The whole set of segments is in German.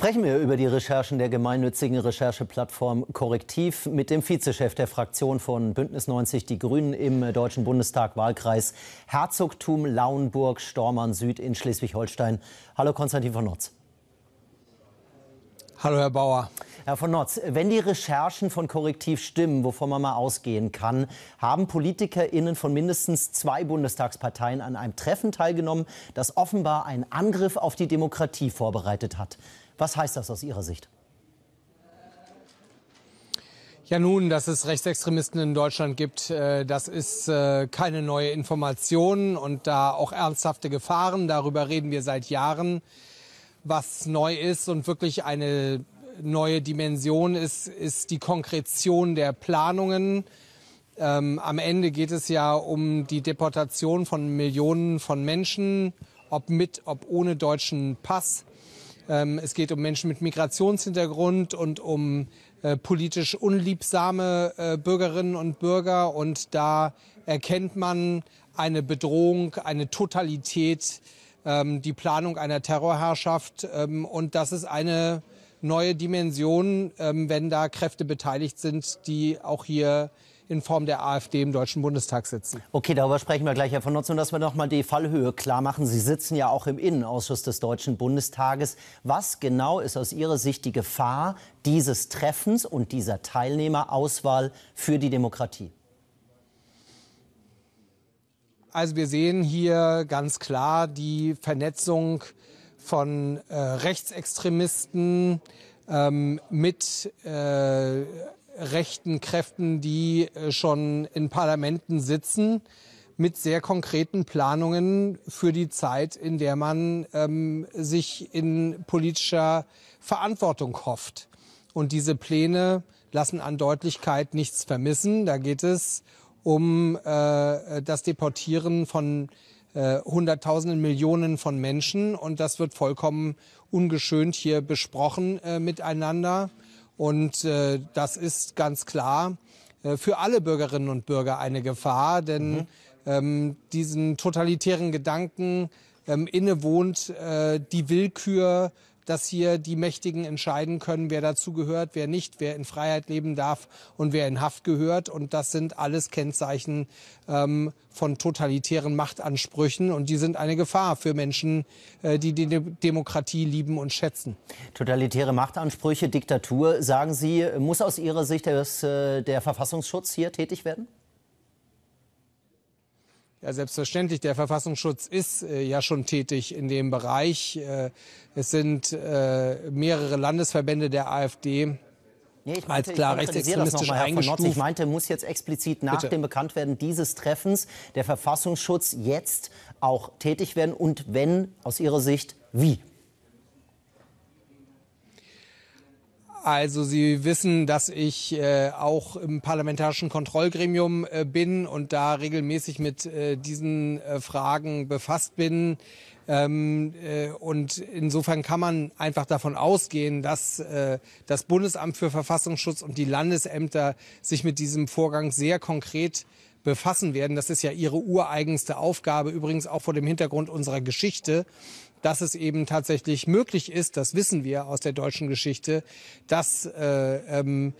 sprechen wir über die Recherchen der gemeinnützigen Rechercheplattform Korrektiv mit dem Vizechef der Fraktion von Bündnis 90 Die Grünen im Deutschen Bundestag Wahlkreis Herzogtum Lauenburg Stormann Süd in Schleswig-Holstein. Hallo Konstantin von Notz. Hallo Herr Bauer. Herr von Notz, wenn die Recherchen von Korrektiv stimmen, wovon man mal ausgehen kann, haben PolitikerInnen von mindestens zwei Bundestagsparteien an einem Treffen teilgenommen, das offenbar einen Angriff auf die Demokratie vorbereitet hat. Was heißt das aus Ihrer Sicht? Ja, nun, dass es Rechtsextremisten in Deutschland gibt, äh, das ist äh, keine neue Information und da auch ernsthafte Gefahren. Darüber reden wir seit Jahren. Was neu ist und wirklich eine neue Dimension ist, ist die Konkretion der Planungen. Ähm, am Ende geht es ja um die Deportation von Millionen von Menschen, ob mit, ob ohne deutschen Pass. Ähm, es geht um Menschen mit Migrationshintergrund und um äh, politisch unliebsame äh, Bürgerinnen und Bürger. Und da erkennt man eine Bedrohung, eine Totalität, ähm, die Planung einer Terrorherrschaft. Ähm, und das ist eine neue Dimension, ähm, wenn da Kräfte beteiligt sind, die auch hier in Form der AfD im Deutschen Bundestag sitzen. Okay, darüber sprechen wir gleich, Herr von Nutzen, dass wir noch mal die Fallhöhe klar machen. Sie sitzen ja auch im Innenausschuss des Deutschen Bundestages. Was genau ist aus Ihrer Sicht die Gefahr dieses Treffens und dieser Teilnehmerauswahl für die Demokratie? Also wir sehen hier ganz klar die Vernetzung von äh, Rechtsextremisten ähm, mit äh, rechten Kräften, die äh, schon in Parlamenten sitzen, mit sehr konkreten Planungen für die Zeit, in der man ähm, sich in politischer Verantwortung hofft. Und diese Pläne lassen an Deutlichkeit nichts vermissen. Da geht es um äh, das Deportieren von äh, Hunderttausenden Millionen von Menschen. Und das wird vollkommen ungeschönt hier besprochen äh, miteinander. Und äh, das ist ganz klar äh, für alle Bürgerinnen und Bürger eine Gefahr, denn mhm. ähm, diesen totalitären Gedanken ähm, innewohnt äh, die Willkür dass hier die Mächtigen entscheiden können, wer dazu gehört, wer nicht, wer in Freiheit leben darf und wer in Haft gehört. Und das sind alles Kennzeichen ähm, von totalitären Machtansprüchen. Und die sind eine Gefahr für Menschen, äh, die die De Demokratie lieben und schätzen. Totalitäre Machtansprüche, Diktatur, sagen Sie, muss aus Ihrer Sicht das, äh, der Verfassungsschutz hier tätig werden? Ja, selbstverständlich. Der Verfassungsschutz ist äh, ja schon tätig in dem Bereich. Äh, es sind äh, mehrere Landesverbände der AfD. Nee, ich meinte, als klar ich rechtsextremistisch das eingestuft. Ich meinte, muss jetzt explizit nach Bitte. dem Bekanntwerden dieses Treffens der Verfassungsschutz jetzt auch tätig werden und wenn aus Ihrer Sicht wie? Also Sie wissen, dass ich äh, auch im parlamentarischen Kontrollgremium äh, bin und da regelmäßig mit äh, diesen äh, Fragen befasst bin. Ähm, äh, und insofern kann man einfach davon ausgehen, dass äh, das Bundesamt für Verfassungsschutz und die Landesämter sich mit diesem Vorgang sehr konkret befassen werden. Das ist ja ihre ureigenste Aufgabe, übrigens auch vor dem Hintergrund unserer Geschichte, dass es eben tatsächlich möglich ist, das wissen wir aus der deutschen Geschichte, dass äh, ähm,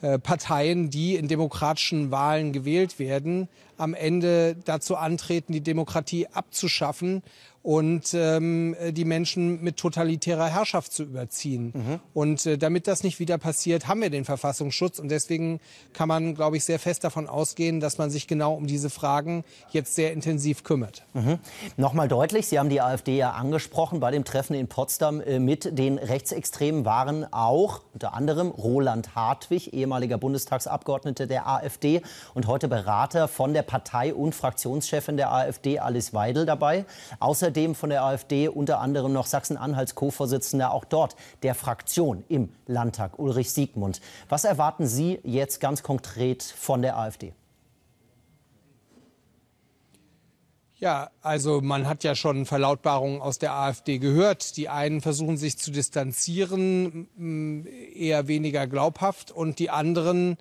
äh, Parteien, die in demokratischen Wahlen gewählt werden, am Ende dazu antreten, die Demokratie abzuschaffen und ähm, äh, die Menschen mit totalitärer Herrschaft zu überziehen. Mhm. Und äh, damit das nicht wieder passiert, haben wir den Verfassungsschutz. Und deswegen kann man, glaube ich, sehr fest davon ausgehen, dass man sich genau um diese Fragen jetzt sehr intensiv kümmert. Mhm. Nochmal deutlich, Sie haben die AfD ja angesprochen. Bei dem Treffen in Potsdam äh, mit den Rechtsextremen waren auch unter anderem Roland Hartwig, ehemaliger Bundestagsabgeordneter der AfD und heute Berater von der Partei und Fraktionschefin der AfD, Alice Weidel, dabei. Außer außerdem von der AfD unter anderem noch Sachsen-Anhalts Co-Vorsitzender, auch dort der Fraktion im Landtag, Ulrich Siegmund. Was erwarten Sie jetzt ganz konkret von der AfD? Ja, also man hat ja schon Verlautbarungen aus der AfD gehört. Die einen versuchen sich zu distanzieren, eher weniger glaubhaft, und die anderen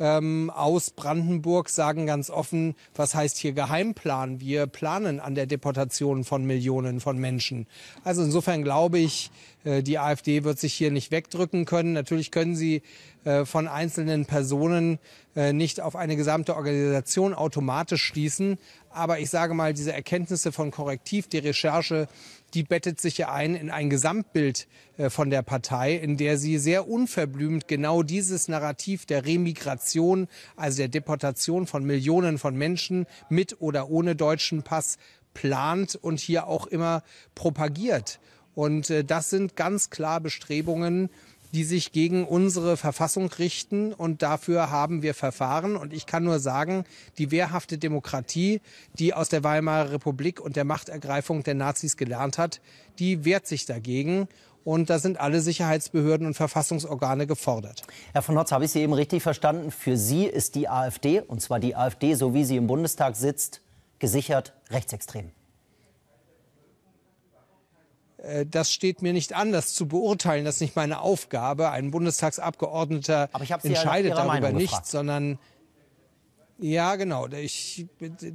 ähm, aus Brandenburg sagen ganz offen, was heißt hier Geheimplan? Wir planen an der Deportation von Millionen von Menschen. Also insofern glaube ich, äh, die AfD wird sich hier nicht wegdrücken können. Natürlich können sie äh, von einzelnen Personen äh, nicht auf eine gesamte Organisation automatisch schließen. Aber ich sage mal, diese Erkenntnisse von Korrektiv, die Recherche, die bettet sich ja ein in ein Gesamtbild äh, von der Partei, in der sie sehr unverblümt genau dieses Narrativ der Remigration, also der Deportation von Millionen von Menschen mit oder ohne deutschen Pass plant und hier auch immer propagiert. Und das sind ganz klar Bestrebungen, die sich gegen unsere Verfassung richten. Und dafür haben wir Verfahren. Und ich kann nur sagen, die wehrhafte Demokratie, die aus der Weimarer Republik und der Machtergreifung der Nazis gelernt hat, die wehrt sich dagegen. Und da sind alle Sicherheitsbehörden und Verfassungsorgane gefordert. Herr von Hotz, habe ich Sie eben richtig verstanden? Für Sie ist die AfD, und zwar die AfD, so wie sie im Bundestag sitzt, gesichert rechtsextrem. Äh, das steht mir nicht an, das zu beurteilen. Das ist nicht meine Aufgabe. Ein Bundestagsabgeordneter entscheidet ja darüber Meinung nicht, gefragt. sondern ja, genau. Ich,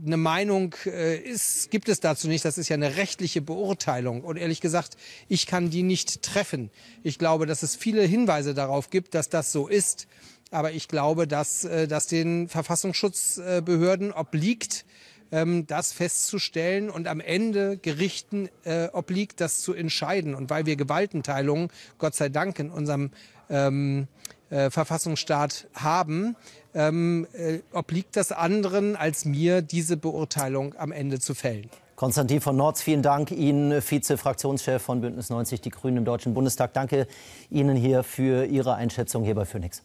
eine Meinung äh, ist, gibt es dazu nicht. Das ist ja eine rechtliche Beurteilung. Und ehrlich gesagt, ich kann die nicht treffen. Ich glaube, dass es viele Hinweise darauf gibt, dass das so ist. Aber ich glaube, dass äh, das den Verfassungsschutzbehörden obliegt, ähm, das festzustellen und am Ende Gerichten äh, obliegt, das zu entscheiden. Und weil wir Gewaltenteilungen, Gott sei Dank, in unserem ähm, äh, Verfassungsstaat haben, ähm, äh, obliegt das anderen als mir, diese Beurteilung am Ende zu fällen. Konstantin von Nords, vielen Dank Ihnen, Vize-Fraktionschef von Bündnis 90 Die Grünen im Deutschen Bundestag. Danke Ihnen hier für Ihre Einschätzung hier bei Phoenix.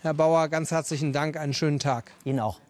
Herr Bauer, ganz herzlichen Dank, einen schönen Tag. Ihnen auch.